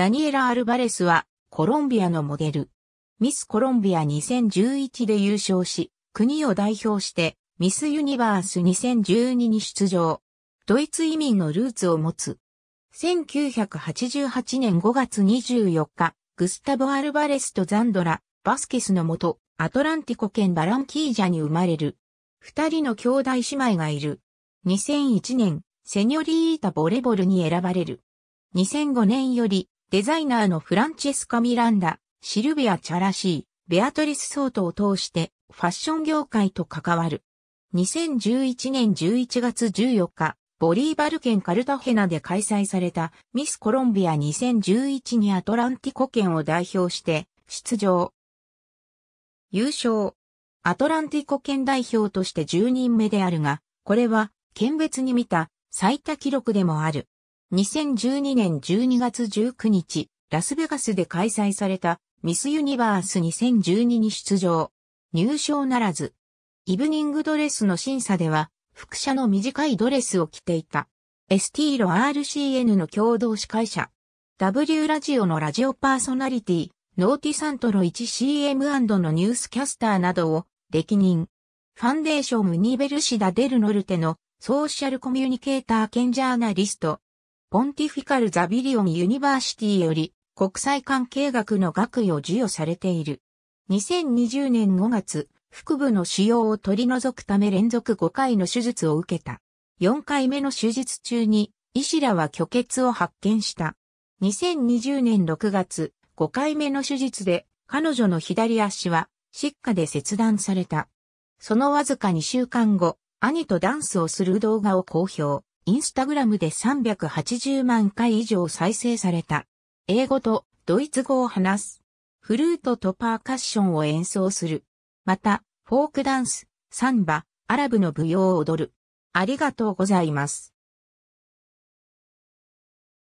ダニエラ・アルバレスはコロンビアのモデル。ミスコロンビア2011で優勝し、国を代表してミスユニバース2012に出場。ドイツ移民のルーツを持つ。1988年5月24日、グスタボ・アルバレスとザンドラ、バスケスのもと、アトランティコ県バランキージャに生まれる。二人の兄弟姉妹がいる。2001年、セニョリータ・ボレボルに選ばれる。2005年より、デザイナーのフランチェスカ・ミランダ、シルビア・チャラシー、ベアトリス・ソートを通してファッション業界と関わる。2011年11月14日、ボリーバル県カルタヘナで開催されたミスコロンビア2011にアトランティコ県を代表して出場。優勝。アトランティコ県代表として10人目であるが、これは県別に見た最多記録でもある。2012年12月19日、ラスベガスで開催されたミスユニバース2012に出場。入賞ならず。イブニングドレスの審査では、副社の短いドレスを着ていた。ST ロ RCN の共同司会者。W ラジオのラジオパーソナリティ、ノーティサントロ 1CM& のニュースキャスターなどを歴任。ファンデーションムニベルシダ・デル・ノルテのソーシャルコミュニケーター兼ジャーナリスト、ポンティフィカル・ザビリオン・ユニバーシティより国際関係学の学位を授与されている。2020年5月、腹部の腫瘍を取り除くため連続5回の手術を受けた。4回目の手術中に医師らは拒血を発見した。2020年6月、5回目の手術で彼女の左足は疾患で切断された。そのわずか2週間後、兄とダンスをする動画を公表。インスタグラムで380万回以上再生された。英語とドイツ語を話す。フルートとパーカッションを演奏する。また、フォークダンス、サンバ、アラブの舞踊を踊る。ありがとうございます。